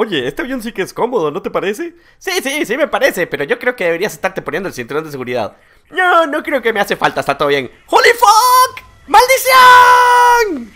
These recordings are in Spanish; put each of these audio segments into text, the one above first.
Oye, este avión sí que es cómodo, ¿no te parece? Sí, sí, sí me parece, pero yo creo que deberías estarte poniendo el cinturón de seguridad. No, no creo que me hace falta, está todo bien. ¡Holy fuck! ¡Maldición!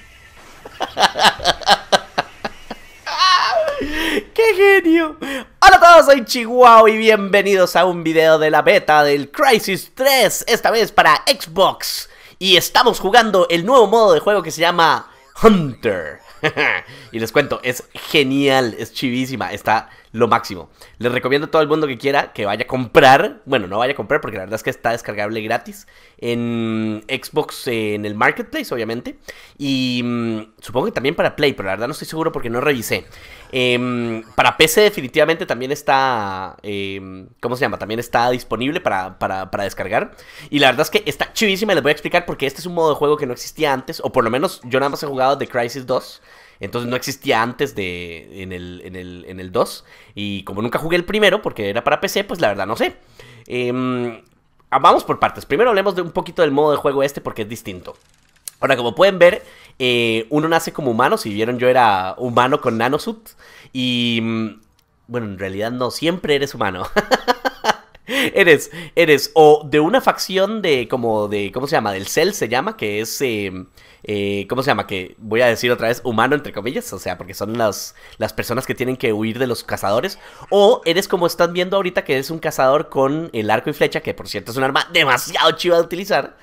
¡Qué genio! Hola a todos, soy Chihuahua y bienvenidos a un video de la beta del Crisis 3, esta vez para Xbox. Y estamos jugando el nuevo modo de juego que se llama Hunter. y les cuento, es genial, es chivísima, está lo máximo. Les recomiendo a todo el mundo que quiera que vaya a comprar, bueno, no vaya a comprar porque la verdad es que está descargable gratis en Xbox, en el Marketplace, obviamente. Y mm, supongo que también para Play, pero la verdad no estoy seguro porque no revisé. Em, para PC definitivamente también está, em, ¿cómo se llama? También está disponible para, para descargar. Y la verdad es que está chivísima les voy a explicar porque este es un modo de juego que no existía antes, o por lo menos yo nada más he jugado The Crisis 2. Entonces no existía antes de en el, en el, en el 2. Y como nunca jugué el primero, porque era para PC, pues la verdad no sé. Em, ah, vamos por partes. Primero hablemos de un poquito del modo de juego este porque es distinto. Ahora, como pueden ver, eh, uno nace como humano. Si vieron, yo era humano con nanosuit. Y mm, bueno, en realidad no, siempre eres humano. eres, eres o de una facción de como de, ¿cómo se llama? Del Cell se llama, que es... Em, eh, ¿cómo se llama? Que voy a decir otra vez, humano entre comillas, o sea, porque son las, las personas que tienen que huir de los cazadores, o eres como están viendo ahorita que eres un cazador con el arco y flecha, que por cierto es un arma demasiado chiva de utilizar.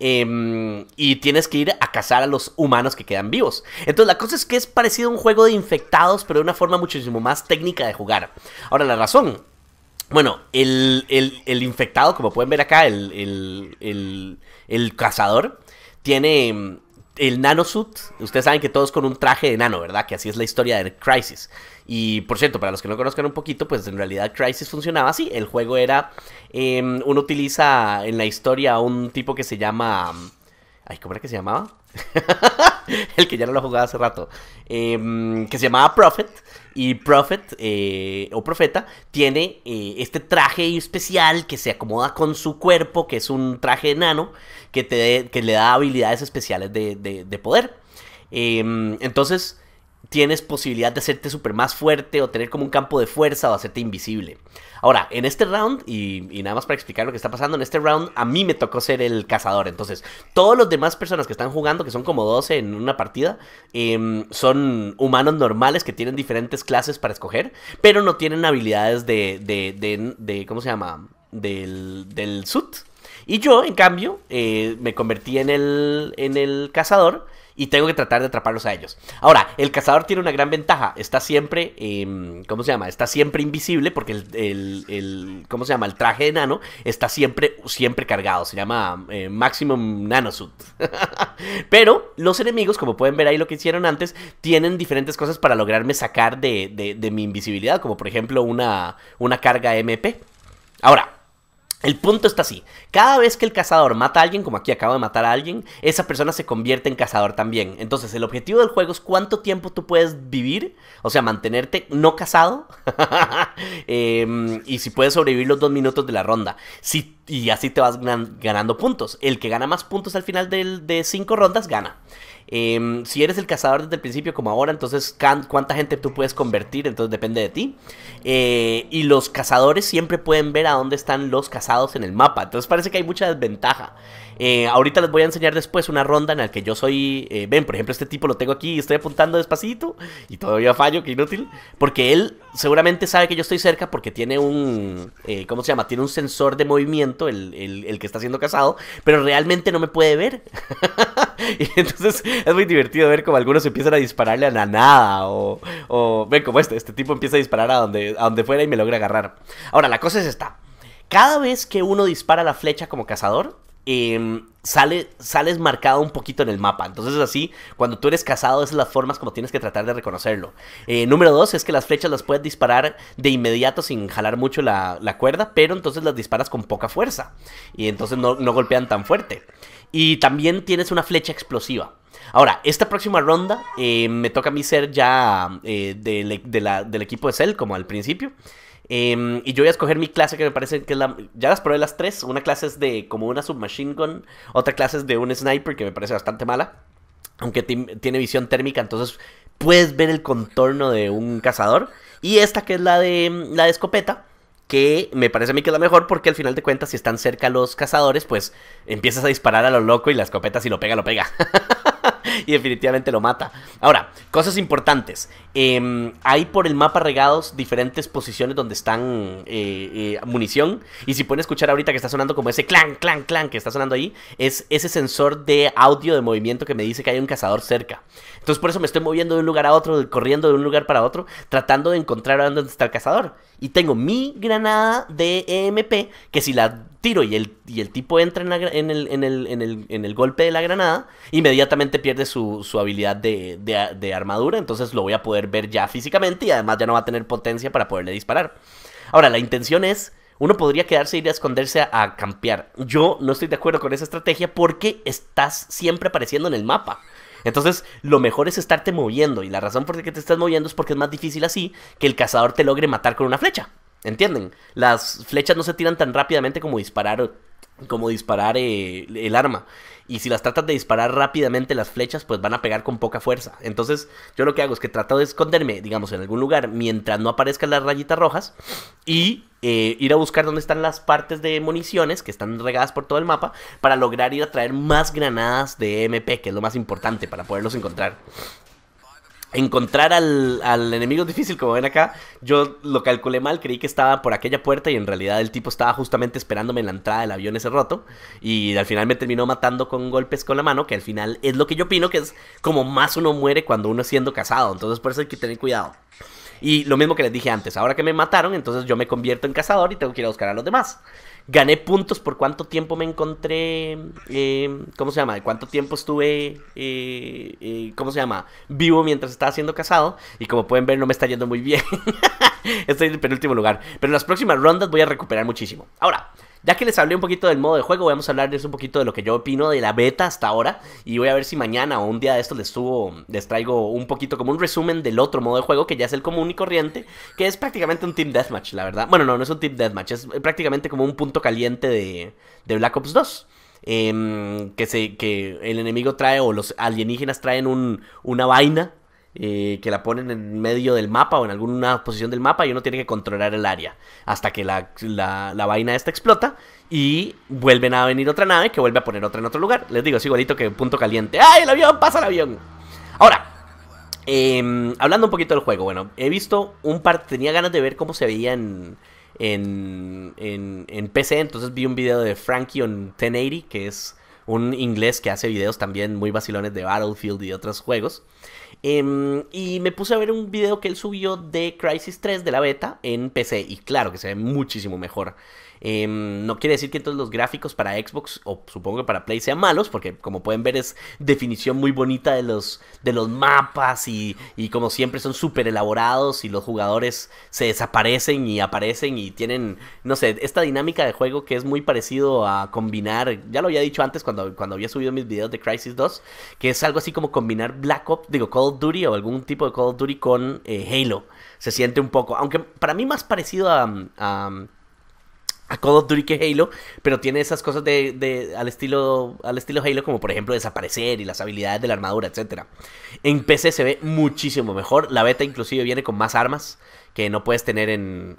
Em, y tienes que ir a cazar a los humanos que quedan vivos. Entonces la cosa es que es parecido a un juego de infectados, pero de una forma muchísimo más técnica de jugar. Ahora la razón. Bueno, el, el, infectado, como pueden ver acá, el, el cazador, tiene em, el nanosuit, ustedes saben que todos con un traje de nano, ¿verdad? Que así es la historia de Crisis. Y por cierto, para los que no conozcan un poquito, pues en realidad Crisis funcionaba así. El juego era, em, uno utiliza en la historia a un tipo que se llama... Ay, ¿cómo era que se llamaba? el que ya no lo jugaba hace rato. Em, que se llamaba Prophet y Prophet, eh, o Profeta, tiene eh, este traje especial que se acomoda con su cuerpo, que es un traje enano, que, te que le da habilidades especiales de, de, poder. Em, entonces, tienes posibilidad de hacerte súper más fuerte o tener como un campo de fuerza o hacerte invisible. Ahora, en este round, y, nada más para explicar lo que está pasando, en este round a mí me tocó ser el cazador. Entonces, todos los demás personas que están jugando, que son como 12 en una partida, em, son humanos normales que tienen diferentes clases para escoger, pero no tienen habilidades de, de, de, ¿cómo se llama? Del, del suit. Y yo, en cambio, eh, me convertí en el, en el cazador y tengo que tratar de atraparlos a ellos. Ahora, el cazador tiene una gran ventaja. Está siempre, em, ¿cómo se llama? Está siempre invisible porque el, ¿cómo se llama? El traje de nano está siempre, siempre cargado. Se llama eh, Maximum Nanosuit. Pero los enemigos, como pueden ver ahí lo que hicieron antes, tienen diferentes cosas para lograrme sacar de, de, de mi invisibilidad, como por ejemplo una, una carga MP. Ahora, el punto está así. Cada vez que el cazador mata a alguien, como aquí acabo de matar a alguien, esa persona se convierte en cazador también. Entonces, el objetivo del juego es cuánto tiempo tú puedes vivir, o sea, mantenerte no casado, em, y si puedes sobrevivir los dos minutos de la ronda. y así te vas ganando puntos. El que gana más puntos al final de cinco rondas gana. Em, si eres el cazador desde el principio como ahora, entonces cuánta gente tú puedes convertir, entonces depende de ti. Eh, y los cazadores siempre pueden ver a dónde están los cazados en el mapa. Entonces parece que hay mucha desventaja. Eh, ahorita les voy a enseñar después una ronda en la que yo soy... Eh, ven, por ejemplo, este tipo lo tengo aquí y estoy apuntando despacito y todavía fallo, que inútil. Porque él seguramente sabe que yo estoy cerca porque tiene un... ¿Cómo se llama? Tiene un sensor de movimiento, el, el, que está siendo cazado, pero realmente no me puede ver. y entonces es muy divertido ver como algunos empiezan a dispararle a la nada o, o ven como este, este tipo empieza a disparar a donde, a donde fuera y me logra agarrar. Ahora, la cosa es esta. Cada vez que uno dispara la flecha como cazador, em, sale, sales marcado un poquito en el mapa. Entonces así, cuando tú eres cazado esas son las formas como tienes que tratar de reconocerlo. Eh, número dos es que las flechas las puedes disparar de inmediato sin jalar mucho la, cuerda, pero entonces las disparas con poca fuerza. Y entonces no, no golpean tan fuerte. Y también tienes una flecha explosiva. Ahora, esta próxima ronda eh, me toca a mí ser ya eh, e-, del equipo de Cell, como al principio. Em, y yo voy a escoger mi clase que me parece que es la... Ya las probé las tres. Una clase es de como una submachine gun. Otra clase es de un sniper que me parece bastante mala. Aunque tiene visión térmica, entonces puedes ver el contorno de un cazador. Y esta que es la de, la de escopeta que me parece a mí que es la mejor porque al final de cuentas si están cerca los cazadores, pues empiezas a disparar a lo loco y la escopeta si lo pega, lo pega. y definitivamente lo mata. Ahora, cosas importantes. Em, hay por el mapa regados diferentes posiciones donde están eh, eh, munición. Y si pueden escuchar ahorita que está sonando como ese clan, clan, clan que está sonando ahí, es ese sensor de audio de movimiento que me dice que hay un cazador cerca. Entonces por eso me estoy moviendo de un lugar a otro, corriendo de un lugar para otro, tratando de encontrar dónde está el cazador. Y tengo mi granada de EMP que si la tiro y el, y el tipo entra en, el, golpe de la granada, inmediatamente pierde su, habilidad de, armadura, entonces lo voy a poder ver ya físicamente y además ya no va a tener potencia para poderle disparar. Ahora, la intención es, uno podría quedarse y ir a esconderse a campear. Yo no estoy de acuerdo con esa estrategia porque estás siempre apareciendo en el mapa. Entonces, lo mejor es estarte moviendo y la razón por la que te estás moviendo es porque es más difícil así que el cazador te logre matar con una flecha. ¿Entienden? Las flechas no se tiran tan rápidamente como disparar como disparar eh, el arma. Y si las tratas de disparar rápidamente las flechas, pues van a pegar con poca fuerza. Entonces, yo lo que hago es que trato de esconderme, digamos, en algún lugar mientras no aparezcan las rayitas rojas y eh, ir a buscar dónde están las partes de municiones que están regadas por todo el mapa para lograr ir a traer más granadas de MP, que es lo más importante para poderlos encontrar encontrar al, enemigo difícil, como ven acá. Yo lo calculé mal, creí que estaba por aquella puerta y en realidad el tipo estaba justamente esperándome en la entrada del avión ese roto. Y al final me terminó matando con golpes con la mano, que al final es lo que yo opino que es como más uno muere cuando uno es siendo casado. Entonces por eso hay que tener cuidado. Y lo mismo que les dije antes, ahora que me mataron, entonces yo me convierto en cazador y tengo que ir a buscar a los demás gané puntos por cuánto tiempo me encontré, eh, ¿cómo se llama? De cuánto tiempo estuve, eh, eh, ¿cómo se llama? Vivo mientras estaba siendo casado. Y como pueden ver, no me está yendo muy bien. Estoy en el penúltimo lugar. Pero en las próximas rondas voy a recuperar muchísimo. Ahora, ya que les hablé un poquito del modo de juego, vamos a hablarles un poquito de lo que yo opino de la beta hasta ahora. Y voy a ver si mañana o un día de esto les subo, les traigo un poquito como un resumen del otro modo de juego, que ya es el común y corriente, que es prácticamente un Team Deathmatch, la verdad. Bueno, no, no es un Team Deathmatch, es prácticamente como un punto caliente de, de Black Ops 2. Em, que, se, que el enemigo trae o los alienígenas traen un, una vaina eh, que la ponen en medio del mapa o en alguna posición del mapa y uno tiene que controlar el área hasta que la, vaina esta explota y vuelven a venir otra nave que vuelve a poner otra en otro lugar. Les digo, es igualito que punto caliente. ¡Ay, el avión! ¡Pasa el avión! Ahora, em, hablando un poquito del juego, bueno, he visto un par, tenía ganas de ver cómo se veía en, en, en PC, entonces vi un video de Frankie on 1080, que es un inglés que hace videos también muy vacilones de Battlefield y otros juegos. Em, y me puse a ver un video que él subió de Crisis 3 de la beta en PC. Y claro que se ve muchísimo mejor. Em, no quiere decir que todos los gráficos para Xbox o supongo que para Play sean malos, porque como pueden ver es definición muy bonita de los, de los mapas y, y como siempre son súper elaborados y los jugadores se desaparecen y aparecen y tienen, no sé, esta dinámica de juego que es muy parecido a combinar, ya lo había dicho antes cuando, cuando había subido mis videos de Crisis 2, que es algo así como combinar Black Ops, digo Call of Duty o algún tipo de Call of Duty con eh, Halo. Se siente un poco, aunque para mí más parecido a a Call que Halo, pero tiene esas cosas de, al, estilo, al estilo Halo, como por ejemplo desaparecer y las habilidades de la armadura, etc. En PC se ve muchísimo mejor. La beta inclusive viene con más armas que no puedes tener en,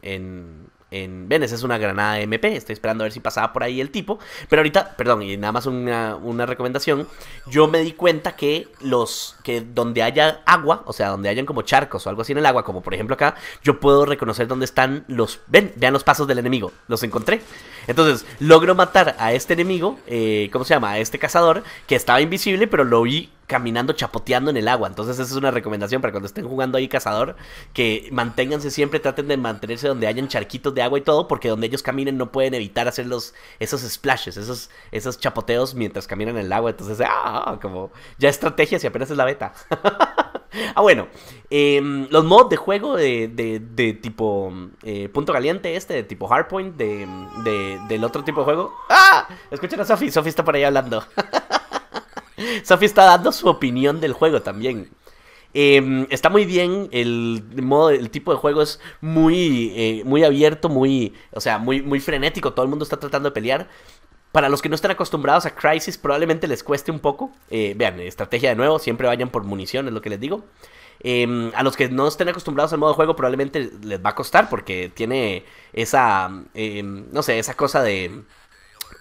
en ven, esa Es una granada MP. Estoy esperando a ver si pasaba por ahí el tipo. Pero ahorita, perdón, y nada más una, recomendación. Yo me di cuenta que los que donde haya agua, o sea, donde hayan como charcos o algo así en el agua, como por ejemplo acá, yo puedo reconocer dónde están los. Ven, vean los pasos del enemigo. Los encontré. Entonces, logro matar a este enemigo, eh, ¿cómo se llama? A este cazador, que estaba invisible, pero lo vi caminando, chapoteando en el agua. Entonces, esa es una recomendación para cuando estén jugando ahí cazador, que manténganse siempre, traten de mantenerse donde hayan charquitos de agua y todo, porque donde ellos caminen no pueden evitar hacer esos splashes, esos, esos chapoteos mientras caminan en el agua. Entonces, ah, ah, ah como ya estrategia si apenas es la beta. ah, bueno, em, los mods de juego de, de, tipo eh, punto caliente, este, de tipo hardpoint, de, del otro tipo de juego. ¡Ah! Escuchen a Sofi, Sofi está por ahí hablando. Sophie está dando su opinión del juego también. Em, está muy bien, el, modo, tipo de juego es muy, eh, muy abierto, muy, o sea, muy, muy frenético, todo el mundo está tratando de pelear. Para los que no están acostumbrados a Crisis, probablemente les cueste un poco. Eh, vean, estrategia de nuevo, siempre vayan por munición, es lo que les digo. Em, a los que no estén acostumbrados al modo de juego, probablemente les va a costar porque tiene esa, em, no sé, esa cosa de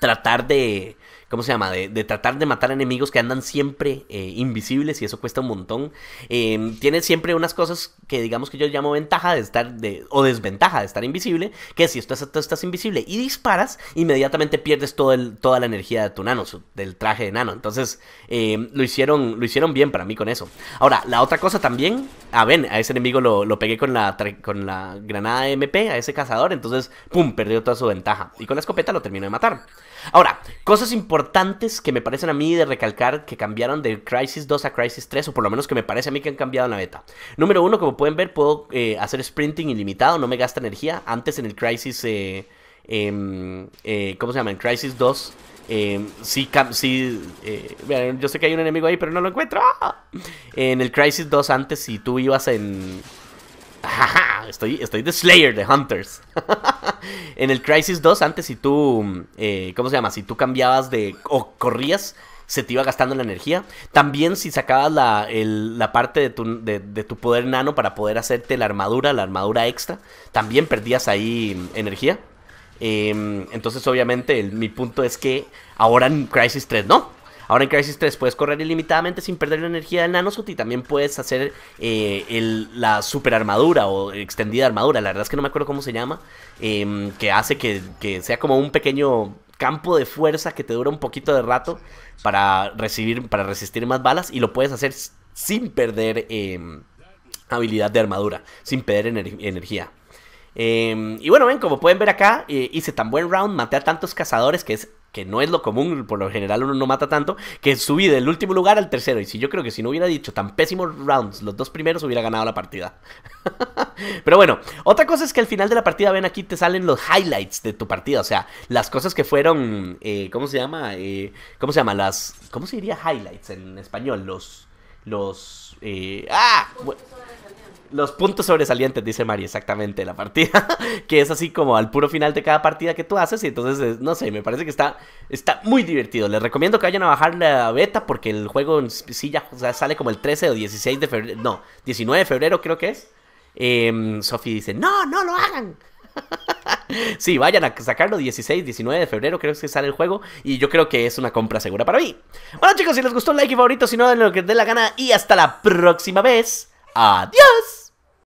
tratar de ¿cómo se llama? De, tratar de matar enemigos que andan siempre eh, invisibles y eso cuesta un montón. Em, tiene siempre unas cosas que digamos que yo llamo ventaja de estar, de, o desventaja de estar invisible, que si tú estás invisible y disparas, inmediatamente pierdes el, toda la energía de tu nano, del traje de nano. Entonces, em, lo, hicieron, lo hicieron bien para mí con eso. Ahora, la otra cosa también a ah, ven, a ese enemigo lo, pegué con la, con la granada MP, a ese cazador, entonces, ¡pum!, perdió toda su ventaja. Y con la escopeta lo terminó de matar. Ahora, cosas importantes que me parecen a mí de recalcar que cambiaron de Crisis 2 a Crisis 3, o por lo menos que me parece a mí que han cambiado en la beta. Número uno, como pueden ver, puedo eh, hacer sprinting ilimitado, no me gasta energía. Antes en el Crisis... Eh, em, eh, ¿Cómo se llama? En Crisis 2 Em, eh, sí, yo sé que hay un enemigo ahí, pero no lo encuentro. En el Crisis 2 antes, si tú ibas en... estoy, estoy de Slayer, de Hunters. en el Crisis 2 antes, si tú... Eh, ¿Cómo se llama? Si tú cambiabas de... o corrías se te iba gastando la energía. También si sacabas la, parte de tu, de tu, poder nano para poder hacerte la armadura, la armadura extra, también perdías ahí mm, energía. Em, entonces, obviamente, mi punto es que ahora en Crisis 3 no. Ahora en Crisis 3 puedes correr ilimitadamente sin perder la energía del nanosuit y también puedes hacer eh, la super armadura o extendida armadura. La verdad es que no me acuerdo cómo se llama. Em, que hace que, sea como un pequeño campo de fuerza que te dura un poquito de rato para recibir, para resistir más balas y lo puedes hacer sin perder em, habilidad de armadura, sin perder energía. Em, y bueno, ven, como pueden ver acá, eh, hice tan buen round, maté a tantos cazadores que es que no es lo común, por lo general uno no mata tanto, que subí del último lugar al tercero. Y si yo creo que si no hubiera dicho tan pésimos rounds, los dos primeros hubiera ganado la partida. Pero bueno, otra cosa es que al final de la partida, ven aquí, te salen los highlights de tu partida. O sea, las cosas que fueron, eh, ¿cómo se llama? Eh, ¿Cómo se llama? Las, ¿Cómo se diría highlights en español? Los, los, ¡ah! Los puntos sobresalientes, dice Mari, exactamente, la partida, que es así como al puro final de cada partida que tú haces, y entonces, no sé, me parece que está, está muy divertido. Les recomiendo que vayan a bajar la beta, porque el juego sí ya sale como el 13 o 16 de febrero, no, 19 de febrero creo que es. Eh, dice, no, no lo hagan. sí, vayan a sacarlo 16, 19 de febrero, creo que sale el juego. Y yo creo que es una compra segura para mí. Bueno, chicos, si les gustó, like y favorito, si no, den lo que les dé la gana. Y hasta la próxima vez. Adiós.